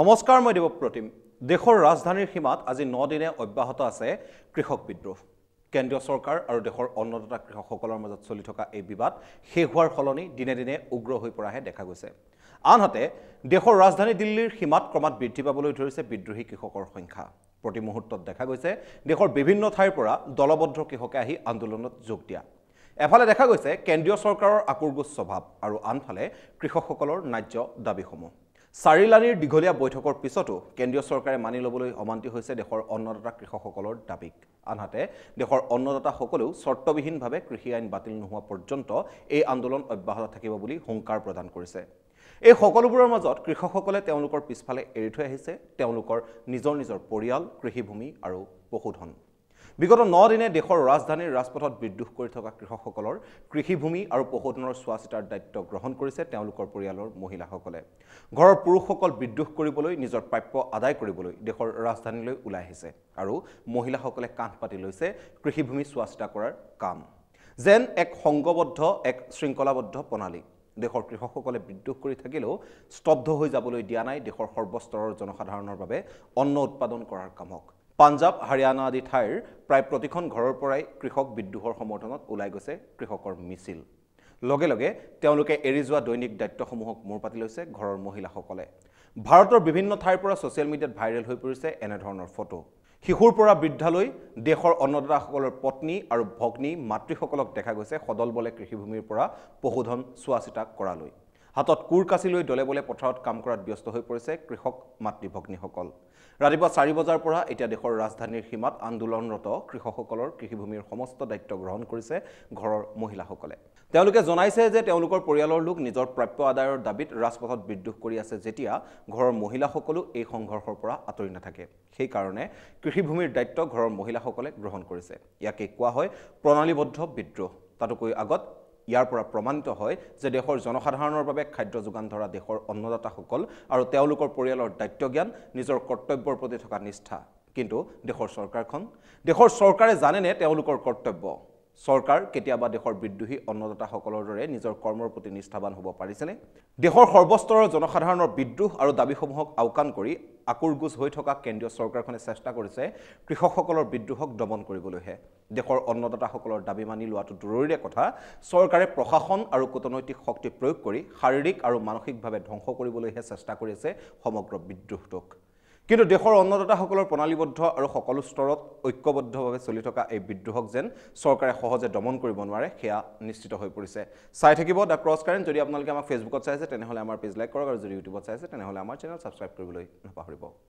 নমস্কাৰ মই দেৱ দেৱপ্ৰতিম দেশৰ ৰাজধানীৰ সীমাত আজি ন দিনে অব্যাহত আছে কৃষক বিদ্ৰোহ কেন্দ্ৰীয় চৰকাৰ আৰু দেশৰ অন্নদাতা কৃষকসকলৰ মাজত চলি থকা এই বিবাদ শেষ হোৱাৰ সলনি দিনে দিনে উগ্ৰ হৈ পৰাহে দেখা গৈছে আনহাতে দেশৰ ৰাজধানী দিল্লীৰ সীমাত ক্ৰমাৎ বৃদ্ধি পাবলৈ ধৰিছে বিদ্ৰোহী কৃষকৰ সংখ্যা প্ৰতি মুহূৰ্তত দেখা গৈছে দেশৰ বিভিন্ন ঠাইৰ পৰা দলবদ্ধ কৃষকে আহি আন্দোলনত যোগ দিয়া এফালে দেখা গৈছে কেন্দ্ৰীয় চৰকাৰৰ আকুৰগোচ স্বভাৱ আৰু আনফালে কৃষকসকলৰ ন্যায্য দাবীসমূহ চাৰি লানিৰ দীঘলীয়া বৈঠকৰ পিছতো কেন্দ্ৰীয় চৰকাৰে মানি ল'বলৈ অমান্তি হৈছে দেশৰ অন্নদাতা কৃষকসকলৰ দাবীক আনহাতে দেশৰ অন্নদাতাসকলেও চৰ্তবিহীনভাৱে কৃষি আইন বাতিল নোহোৱা পৰ্যন্ত এই আন্দোলন অব্যাহত থাকিব বুলি হুংকাৰ প্ৰদান কৰিছে এই সকলোবোৰৰ মাজত কৃষকসকলে তেওঁলোকৰ পিছফালে এৰি থৈ আহিছে তেওঁলোকৰ নিজৰ নিজৰ পৰিয়াল কৃষিভূমি আৰু পশুধন বিগত ন দিনে দেশৰ ৰাজধানীৰ ৰাজপথত বিদ্ৰোহ কৰি থকা কৃষকসকলৰ কৃষিভূমি আৰু পশুধনৰ চোৱা চিতাৰ দায়িত্ব গ্ৰহণ কৰিছে তেওঁলোকৰ পৰিয়ালৰ মহিলাসকলে ঘৰৰ পুৰুষসকল বিদ্ৰোহ কৰিবলৈ নিজৰ প্ৰাপ্য আদায় কৰিবলৈ দেশৰ ৰাজধানীলৈ ওলাই আহিছে আৰু মহিলাসকলে কাঠ পাতি লৈছে কৃষিভূমি চোৱা চিতা কৰাৰ কাম যেন এক সংগবদ্ধ এক শৃংখলাবদ্ধ প্ৰণালী দেশৰ কৃষকসকলে বিদ্ৰোহ কৰি থাকিলেও স্তব্ধ হৈ যাবলৈ দিয়া নাই দেশৰ সৰ্বস্তৰৰ জনসাধাৰণৰ বাবে অন্ন উৎপাদন কৰাৰ কামক পাঞ্জাব হাৰিয়ানা আদি ঠাইৰ প্ৰায় প্ৰতিখন ঘৰৰ পৰাই কৃষক বিদ্ৰোহৰ সমৰ্থনত ওলাই গৈছে কৃষকৰ মিছিল লগে লগে তেওঁলোকে এৰি যোৱা দৈনিক দায়িত্বসমূহক মূৰ পাতি লৈছে ঘৰৰ মহিলাসকলে ভাৰতৰ বিভিন্ন ঠাইৰ পৰা ছ'চিয়েল মিডিয়াত ভাইৰেল হৈ পৰিছে এনেধৰণৰ ফটো শিশুৰ পৰা বৃদ্ধালৈ দেশৰ অন্নদাতাসকলৰ পত্নী আৰু ভগ্নী মাতৃসকলক দেখা গৈছে সদল বলে কৃষিভূমিৰ পৰা পশুধন চোৱা চিতা কৰালৈ হাতত কোৰ কাচি লৈ দলে বলে পথাৰত কাম কৰাত ব্যস্ত হৈ পৰিছে কৃষক মাতৃভগ্নীসকল ৰাতিপুৱা চাৰি বজাৰ পৰা এতিয়া দেশৰ ৰাজধানীৰ সীমাত আন্দোলনৰত কৃষকসকলৰ কৃষিভূমিৰ সমস্ত দায়িত্ব গ্ৰহণ কৰিছে ঘৰৰ মহিলাসকলে তেওঁলোকে জনাইছে যে তেওঁলোকৰ পৰিয়ালৰ লোক নিজৰ প্ৰাপ্য আদায়ৰ দাবীত ৰাজপথত বিদ্ৰোহ কৰি আছে যেতিয়া ঘৰৰ মহিলাসকলো এই সংঘৰ্ষৰ পৰা আঁতৰি নাথাকে সেইকাৰণে কৃষিভূমিৰ দায়িত্ব ঘৰৰ মহিলাসকলে গ্ৰহণ কৰিছে ইয়াকে কোৱা হয় প্ৰণালীবদ্ধ বিদ্ৰোহ তাতোকৈ আগত ইয়াৰ পৰা প্ৰমাণিত হয় যে দেশৰ জনসাধাৰণৰ বাবে খাদ্য যোগান ধৰা দেশৰ অন্নদাতাসকল আৰু তেওঁলোকৰ পৰিয়ালৰ দায়িত্বজ্ঞান নিজৰ কৰ্তব্যৰ প্ৰতি থকা নিষ্ঠা কিন্তু দেশৰ চৰকাৰখন দেশৰ চৰকাৰে জানেনে তেওঁলোকৰ কৰ্তব্য চৰকাৰ কেতিয়াবা দেশৰ বিদ্ৰোহী অন্নদাতাসকলৰ দৰে নিজৰ কৰ্মৰ প্ৰতি নিষ্ঠাবান হ'ব পাৰিছেনে দেশৰ সৰ্বস্তৰৰ জনসাধাৰণৰ বিদ্ৰোহ আৰু দাবীসমূহক আওকাণ কৰি আকুৰগোজ হৈ থকা কেন্দ্ৰীয় চৰকাৰখনে চেষ্টা কৰিছে কৃষকসকলৰ বিদ্ৰোহক দমন কৰিবলৈহে দেশৰ অন্নদাতাসকলৰ দাবী মানি লোৱাটো দূৰৈৰে কথা চৰকাৰে প্ৰশাসন আৰু কূটনৈতিক শক্তি প্ৰয়োগ কৰি শাৰীৰিক আৰু মানসিকভাৱে ধ্বংস কৰিবলৈহে চেষ্টা কৰিছে সমগ্ৰ বিদ্ৰোহটোক কিন্তু দেশৰ অন্নদাতাসকলৰ প্ৰণালীবদ্ধ আৰু সকলো স্তৰত ঐক্যবদ্ধভাৱে চলি থকা এই বিদ্ৰোহক যেন চৰকাৰে সহজে দমন কৰিব নোৱাৰে সেয়া নিশ্চিত হৈ পৰিছে চাই থাকিব দ্য ক্ৰছ কাৰেণ্ট যদি আপোনালোকে আমাক ফেচবুকত চাইছে তেনেহ'লে আমাৰ পেজ লাইক কৰক আৰু যদি ইউটিউবত চাইছে তেনেহ'লে আমাৰ চেনেল ছাবস্ক্ৰাইব কৰিবলৈ নাপাহৰিব